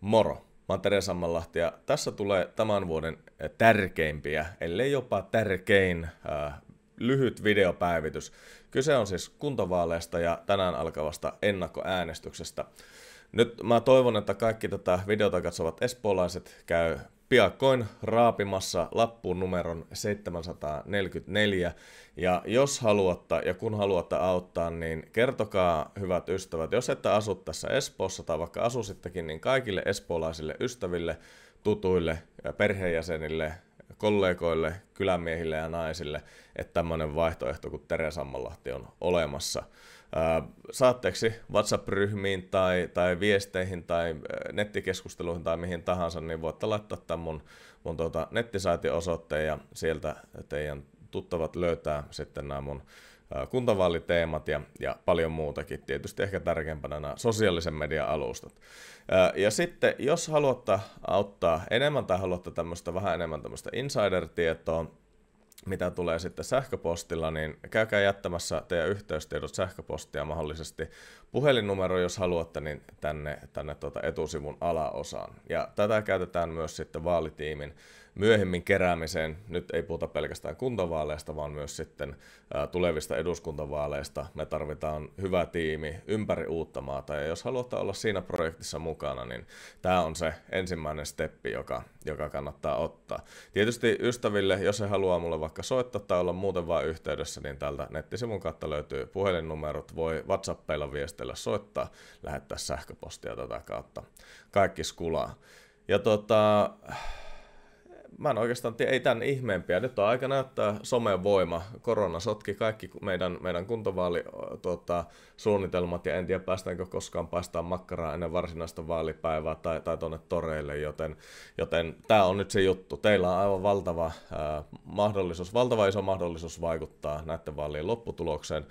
Moro! Mä oon Tere Sammanlahti ja tässä tulee tämän vuoden eh, tärkeimpiä, ellei jopa tärkein äh, lyhyt videopäivitys. Kyse on siis kuntavaaleista ja tänään alkavasta ennakkoäänestyksestä. Nyt mä toivon, että kaikki tätä videota katsovat espoolaiset käy piakkoin raapimassa lappuun numeron 744. Ja jos haluatte ja kun haluatte auttaa, niin kertokaa hyvät ystävät, jos ette asu tässä Espoossa tai vaikka asusittekin, niin kaikille espoolaisille ystäville, tutuille, perheenjäsenille, kollegoille, kylämiehille ja naisille, että tämmöinen vaihtoehto kuin Teresammalahti on olemassa. Saatteeksi WhatsApp-ryhmiin tai, tai viesteihin tai nettikeskusteluihin tai mihin tahansa, niin voitte laittaa tämän mun, mun tuota, nettisaitin osoitteen ja sieltä teidän tuttavat löytää sitten nämä mun kuntavaaliteemat ja, ja paljon muutakin. Tietysti ehkä tärkeimpänä nämä sosiaalisen median alustat. Ja sitten, jos haluatte auttaa enemmän tai haluatte tämmöistä vähän enemmän tämmöistä insider-tietoa, mitä tulee sitten sähköpostilla, niin käykää jättämässä teidän yhteystiedot sähköpostia mahdollisesti puhelinnumero, jos haluatte, niin tänne, tänne tuota etusivun alaosaan. Ja tätä käytetään myös sitten vaalitiimin myöhemmin keräämiseen. Nyt ei puhuta pelkästään kuntavaaleista, vaan myös sitten tulevista eduskuntavaaleista. Me tarvitaan hyvä tiimi ympäri Uuttamaata ja jos haluatte olla siinä projektissa mukana, niin tämä on se ensimmäinen steppi, joka, joka kannattaa ottaa. Tietysti ystäville, jos he haluaa mulle vaikka soittaa tai olla muuten vain yhteydessä, niin täältä nettisivun kautta löytyy puhelinnumerot, voi WhatsAppilla viestillä soittaa, lähettää sähköpostia tätä kautta. Kaikki skulaa. Ja tota, mä en oikeastaan tiedä, ei tämän ihmeempiä. Nyt on aika näyttää somen voima. Korona sotki kaikki meidän, meidän kuntavaali, tuota, suunnitelmat ja en tiedä päästäänkö koskaan paistaa makkaraa ennen varsinaista vaalipäivää tai, tai tuonne toreille, joten, joten tämä on nyt se juttu. Teillä on aivan valtava äh, mahdollisuus, valtava iso mahdollisuus vaikuttaa näiden vaalien lopputulokseen.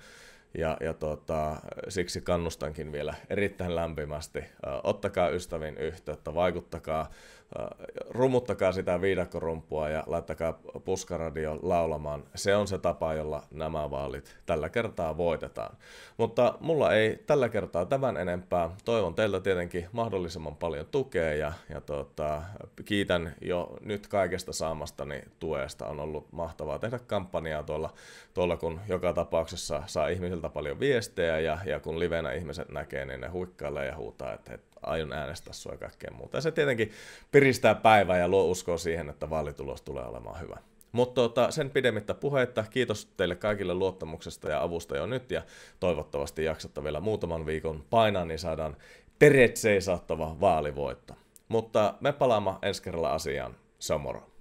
Ja, ja tota, siksi kannustankin vielä erittäin lämpimästi. Ottakaa ystävin yhteyttä, vaikuttakaa, rumuttakaa sitä viidakkorumpua ja laittakaa puskaradio laulamaan. Se on se tapa, jolla nämä vaalit tällä kertaa voitetaan. Mutta mulla ei tällä kertaa tämän enempää. Toivon teiltä tietenkin mahdollisimman paljon tukea ja, ja tota, kiitän jo nyt kaikesta saamastani tuesta. On ollut mahtavaa tehdä kampanjaa tuolla, tuolla kun joka tapauksessa saa ihmisiltä kuunnelta paljon viestejä ja, ja kun livenä ihmiset näkee, niin ne huikkailee ja huutaa, että, he aion äänestää sua ja kaikkea muuta. Ja se tietenkin piristää päivää ja luo uskoa siihen, että vaalitulos tulee olemaan hyvä. Mutta tota, sen pidemmittä puheitta, kiitos teille kaikille luottamuksesta ja avusta jo nyt ja toivottavasti jaksatte vielä muutaman viikon painaa, niin saadaan teretsei saattava vaalivoitto. Mutta me palaamme ensi kerralla asiaan. Se on moro.